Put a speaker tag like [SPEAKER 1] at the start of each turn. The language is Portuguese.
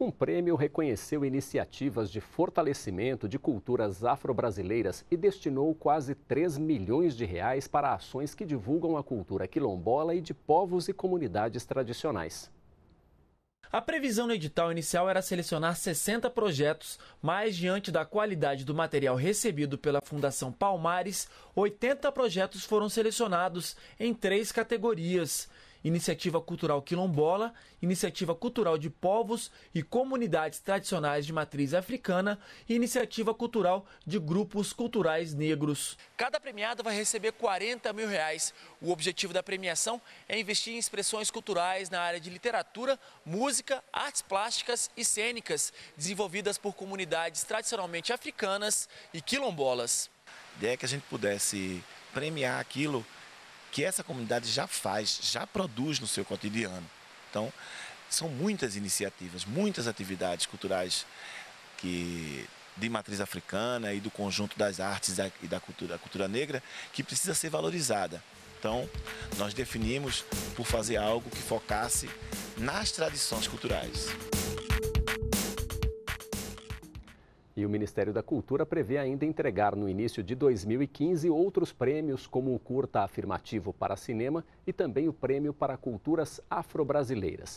[SPEAKER 1] Um prêmio reconheceu iniciativas de fortalecimento de culturas afro-brasileiras e destinou quase 3 milhões de reais para ações que divulgam a cultura quilombola e de povos e comunidades tradicionais.
[SPEAKER 2] A previsão no edital inicial era selecionar 60 projetos, mas diante da qualidade do material recebido pela Fundação Palmares, 80 projetos foram selecionados em três categorias. Iniciativa Cultural Quilombola, Iniciativa Cultural de Povos e Comunidades Tradicionais de Matriz Africana e Iniciativa Cultural de Grupos Culturais Negros. Cada premiado vai receber 40 mil reais. O objetivo da premiação é investir em expressões culturais na área de literatura, música, artes plásticas e cênicas, desenvolvidas por comunidades tradicionalmente africanas e
[SPEAKER 3] quilombolas. A ideia é que a gente pudesse premiar aquilo que essa comunidade já faz, já produz no seu cotidiano. Então, são muitas iniciativas, muitas atividades culturais que de matriz africana e do conjunto das artes e da cultura, da cultura negra que precisa ser valorizada. Então, nós definimos por fazer algo que focasse nas tradições culturais.
[SPEAKER 1] E o Ministério da Cultura prevê ainda entregar no início de 2015 outros prêmios, como o Curta Afirmativo para Cinema e também o Prêmio para Culturas Afro-Brasileiras.